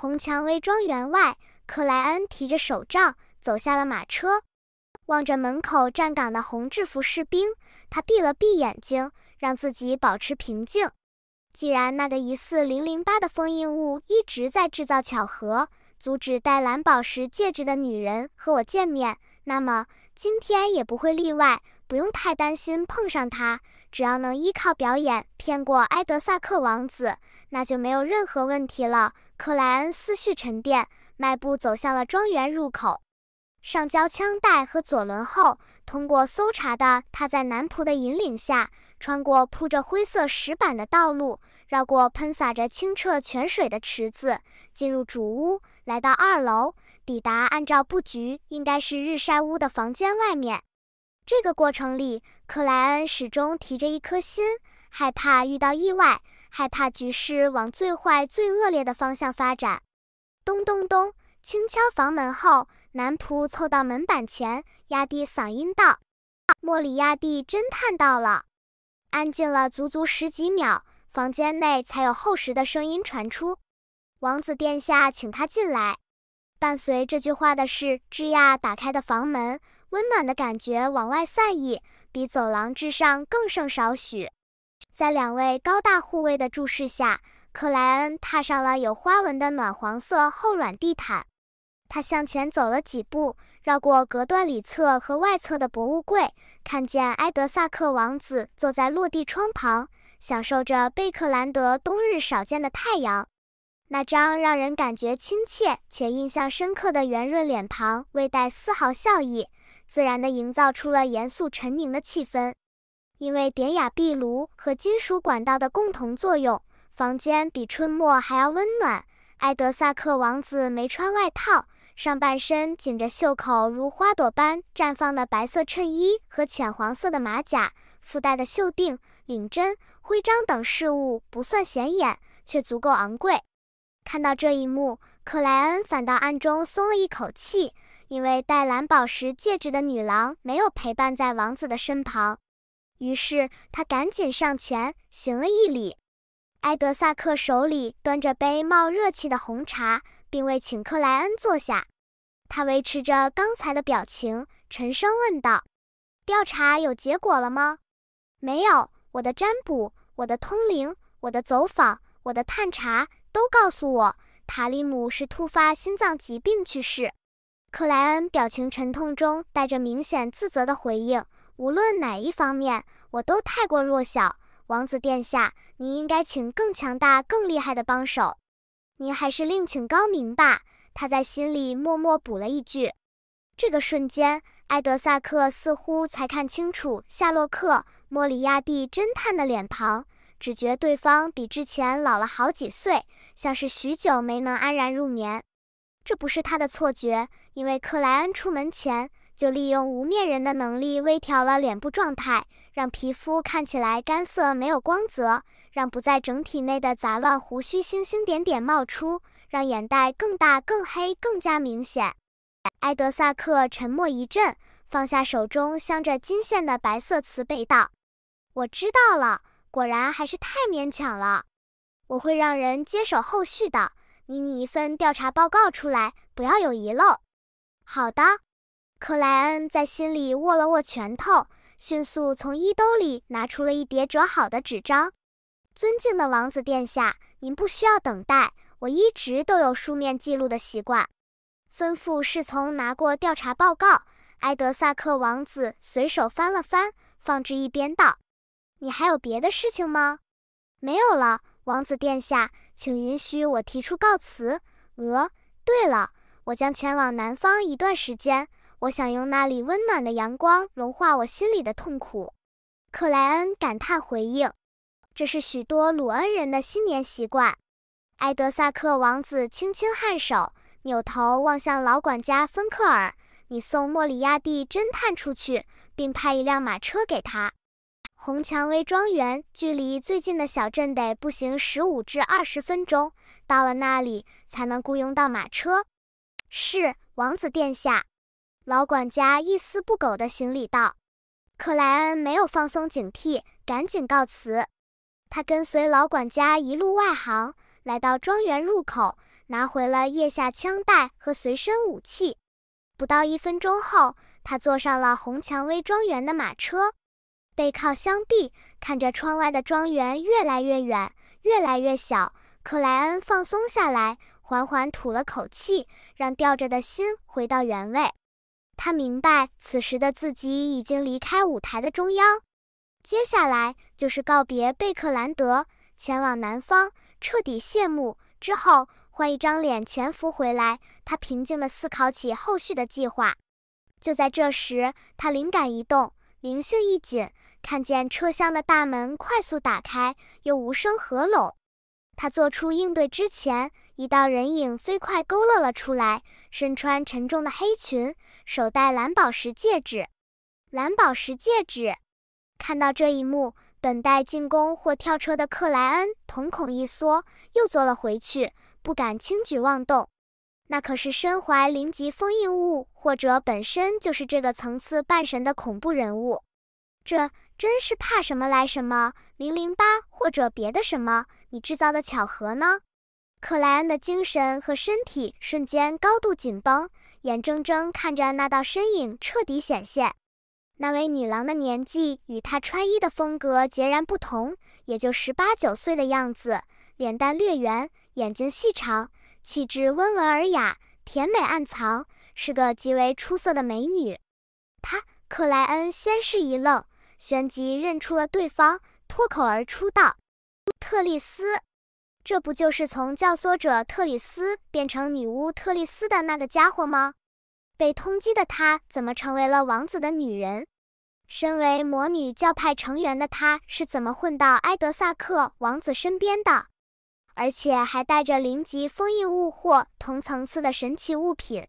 红蔷薇庄园外，克莱恩提着手杖走下了马车，望着门口站岗的红制服士兵，他闭了闭眼睛，让自己保持平静。既然那个疑似零零八的封印物一直在制造巧合，阻止戴蓝宝石戒指的女人和我见面。那么今天也不会例外，不用太担心碰上他。只要能依靠表演骗过埃德萨克王子，那就没有任何问题了。克莱恩思绪沉淀，迈步走向了庄园入口。上交枪带和左轮后，通过搜查的他在男仆的引领下，穿过铺着灰色石板的道路。绕过喷洒着清澈泉水的池子，进入主屋，来到二楼，抵达按照布局应该是日晒屋的房间外面。这个过程里，克莱恩始终提着一颗心，害怕遇到意外，害怕局势往最坏、最恶劣的方向发展。咚咚咚，轻敲房门后，男仆凑到门板前，压低嗓音道：“莫里亚蒂侦探到了。”安静了足足十几秒。房间内才有厚实的声音传出。王子殿下，请他进来。伴随这句话的是吱呀打开的房门，温暖的感觉往外散溢，比走廊之上更盛少许。在两位高大护卫的注视下，克莱恩踏上了有花纹的暖黄色厚软地毯。他向前走了几步，绕过隔断里侧和外侧的博物柜，看见埃德萨克王子坐在落地窗旁。享受着贝克兰德冬日少见的太阳，那张让人感觉亲切且印象深刻的圆润脸庞未带丝毫笑意，自然地营造出了严肃沉凝的气氛。因为典雅壁炉和金属管道的共同作用，房间比春末还要温暖。埃德萨克王子没穿外套，上半身紧着袖口如花朵般绽放的白色衬衣和浅黄色的马甲。附带的绣钉、领针、徽章等饰物不算显眼，却足够昂贵。看到这一幕，克莱恩反倒暗中松了一口气，因为戴蓝宝石戒指的女郎没有陪伴在王子的身旁。于是他赶紧上前行了一礼。埃德萨克手里端着杯冒热气的红茶，并未请克莱恩坐下。他维持着刚才的表情，沉声问道：“调查有结果了吗？”没有，我的占卜，我的通灵，我的走访，我的探查，都告诉我，塔利姆是突发心脏疾病去世。克莱恩表情沉痛中带着明显自责的回应：“无论哪一方面，我都太过弱小，王子殿下，您应该请更强大、更厉害的帮手，您还是另请高明吧。”他在心里默默补了一句：“这个瞬间。”埃德萨克似乎才看清楚夏洛克·莫里亚蒂侦探的脸庞，只觉对方比之前老了好几岁，像是许久没能安然入眠。这不是他的错觉，因为克莱恩出门前就利用无面人的能力微调了脸部状态，让皮肤看起来干涩没有光泽，让不在整体内的杂乱胡须星星点点冒出，让眼袋更大、更黑、更加明显。埃德萨克沉默一阵，放下手中镶着金线的白色瓷杯，道：“我知道了，果然还是太勉强了。我会让人接手后续的。你拟一份调查报告出来，不要有遗漏。”“好的。”克莱恩在心里握了握拳头，迅速从衣兜里拿出了一叠折好的纸张。“尊敬的王子殿下，您不需要等待，我一直都有书面记录的习惯。”吩咐侍从拿过调查报告，埃德萨克王子随手翻了翻，放置一边，道：“你还有别的事情吗？”“没有了，王子殿下，请允许我提出告辞。”“呃，对了，我将前往南方一段时间，我想用那里温暖的阳光融化我心里的痛苦。”克莱恩感叹回应：“这是许多鲁恩人的新年习惯。”埃德萨克王子轻轻颔首。扭头望向老管家芬克尔，你送莫里亚蒂侦探出去，并派一辆马车给他。红蔷薇庄园距离最近的小镇得步行十五至二十分钟，到了那里才能雇佣到马车。是，王子殿下。老管家一丝不苟的行礼道。克莱恩没有放松警惕，赶紧告辞。他跟随老管家一路外行，来到庄园入口。拿回了腋下枪带和随身武器，不到一分钟后，他坐上了红蔷薇庄园的马车，背靠箱壁，看着窗外的庄园越来越远，越来越小。克莱恩放松下来，缓缓吐了口气，让吊着的心回到原位。他明白，此时的自己已经离开舞台的中央，接下来就是告别贝克兰德，前往南方，彻底谢幕之后。换一张脸潜伏回来，他平静地思考起后续的计划。就在这时，他灵感一动，灵性一紧，看见车厢的大门快速打开又无声合拢。他做出应对之前，一道人影飞快勾勒了出来，身穿沉重的黑裙，手戴蓝宝石戒指。蓝宝石戒指，看到这一幕，等待进攻或跳车的克莱恩瞳孔一缩，又坐了回去。不敢轻举妄动，那可是身怀灵级封印物或者本身就是这个层次半神的恐怖人物。这真是怕什么来什么，零零八或者别的什么？你制造的巧合呢？克莱恩的精神和身体瞬间高度紧绷，眼睁睁看着那道身影彻底显现。那位女郎的年纪与她穿衣的风格截然不同，也就十八九岁的样子，脸蛋略圆。眼睛细长，气质温文尔雅，甜美暗藏，是个极为出色的美女。她，克莱恩先是一愣，旋即认出了对方，脱口而出道：“特丽斯，这不就是从教唆者特里斯变成女巫特丽斯的那个家伙吗？被通缉的她怎么成为了王子的女人？身为魔女教派成员的她是怎么混到埃德萨克王子身边的？”而且还带着零级封印物或同层次的神奇物品。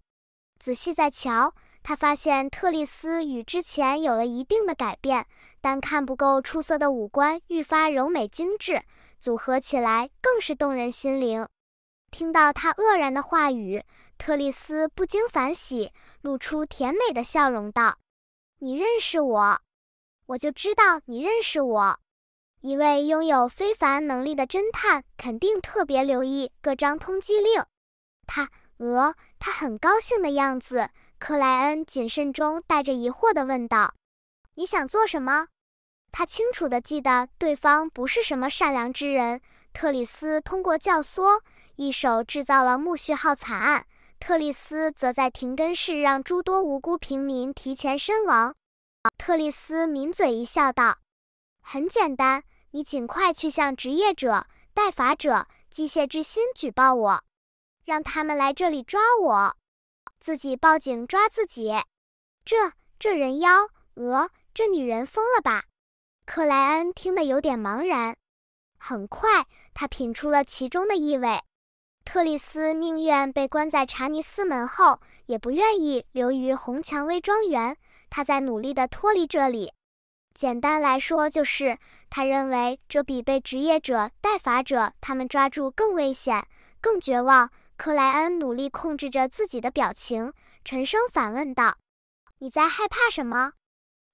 仔细再瞧，他发现特丽丝与之前有了一定的改变，但看不够出色的五官愈发柔美精致，组合起来更是动人心灵。听到他愕然的话语，特丽丝不禁反喜，露出甜美的笑容道：“你认识我，我就知道你认识我。”一位拥有非凡能力的侦探肯定特别留意各张通缉令。他，呃，他很高兴的样子。克莱恩谨慎中带着疑惑地问道：“你想做什么？”他清楚地记得对方不是什么善良之人。特里斯通过教唆，一手制造了木序号惨案。特里斯则在廷根市让诸多无辜平民提前身亡。特里斯抿嘴一笑，道：“很简单。”你尽快去向职业者、代罚者、机械之心举报我，让他们来这里抓我。自己报警抓自己，这这人妖，呃，这女人疯了吧？克莱恩听得有点茫然。很快，他品出了其中的意味。特丽斯宁愿被关在查尼斯门后，也不愿意留于红蔷薇庄园。他在努力地脱离这里。简单来说，就是他认为这比被职业者、代罚者他们抓住更危险、更绝望。克莱恩努力控制着自己的表情，沉声反问道：“你在害怕什么？”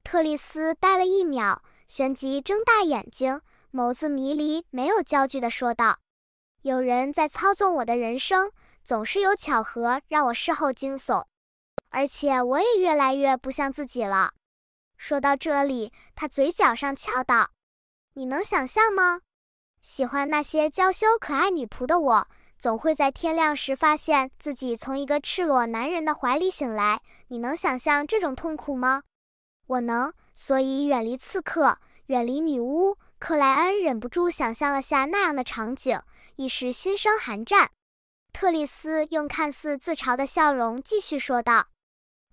特丽斯呆了一秒，旋即睁大眼睛，眸子迷离、没有焦距的说道：“有人在操纵我的人生，总是有巧合让我事后惊悚，而且我也越来越不像自己了。”说到这里，他嘴角上翘道：“你能想象吗？喜欢那些娇羞可爱女仆的我，总会在天亮时发现自己从一个赤裸男人的怀里醒来。你能想象这种痛苦吗？我能，所以远离刺客，远离女巫。”克莱恩忍不住想象了下那样的场景，一时心生寒战。特丽斯用看似自嘲的笑容继续说道：“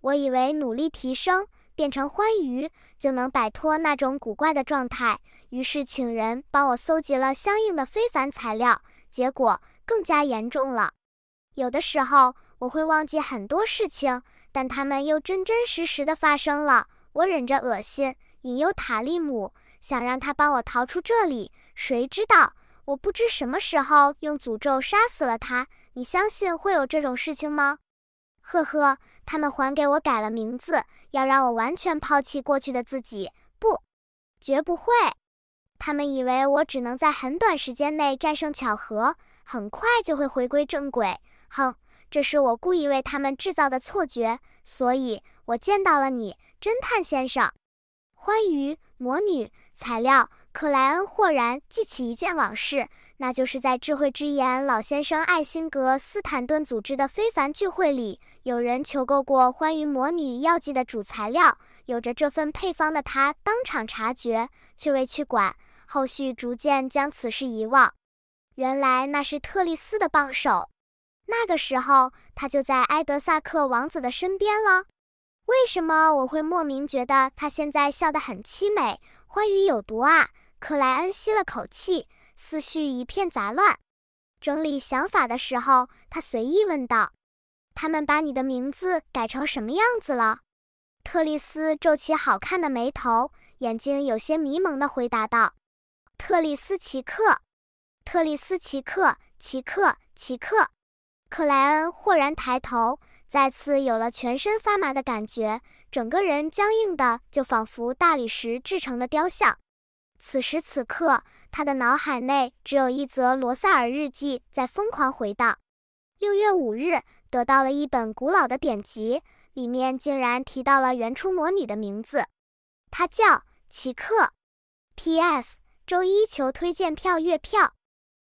我以为努力提升。”变成欢愉，就能摆脱那种古怪的状态。于是请人帮我搜集了相应的非凡材料，结果更加严重了。有的时候我会忘记很多事情，但他们又真真实实的发生了。我忍着恶心引诱塔利姆，想让他帮我逃出这里。谁知道，我不知什么时候用诅咒杀死了他。你相信会有这种事情吗？呵呵，他们还给我改了名字，要让我完全抛弃过去的自己。不，绝不会。他们以为我只能在很短时间内战胜巧合，很快就会回归正轨。哼，这是我故意为他们制造的错觉。所以我见到了你，侦探先生。欢愉魔女材料。克莱恩豁然记起一件往事，那就是在智慧之眼老先生艾辛格斯坦顿组织的非凡聚会里，有人求购过欢愉魔女药剂的主材料。有着这份配方的他当场察觉，却未去管，后续逐渐将此事遗忘。原来那是特丽斯的帮手，那个时候他就在埃德萨克王子的身边了。为什么我会莫名觉得他现在笑得很凄美？欢愉有毒啊！克莱恩吸了口气，思绪一片杂乱。整理想法的时候，他随意问道：“他们把你的名字改成什么样子了？”特丽斯皱起好看的眉头，眼睛有些迷蒙地回答道：“特丽斯奇克，特丽斯奇克，奇克，奇克。”克莱恩豁然抬头，再次有了全身发麻的感觉，整个人僵硬的，就仿佛大理石制成的雕像。此时此刻，他的脑海内只有一则罗塞尔日记在疯狂回荡。六月五日，得到了一本古老的典籍，里面竟然提到了原初魔女的名字，她叫奇克。P.S. 周一求推荐票月票。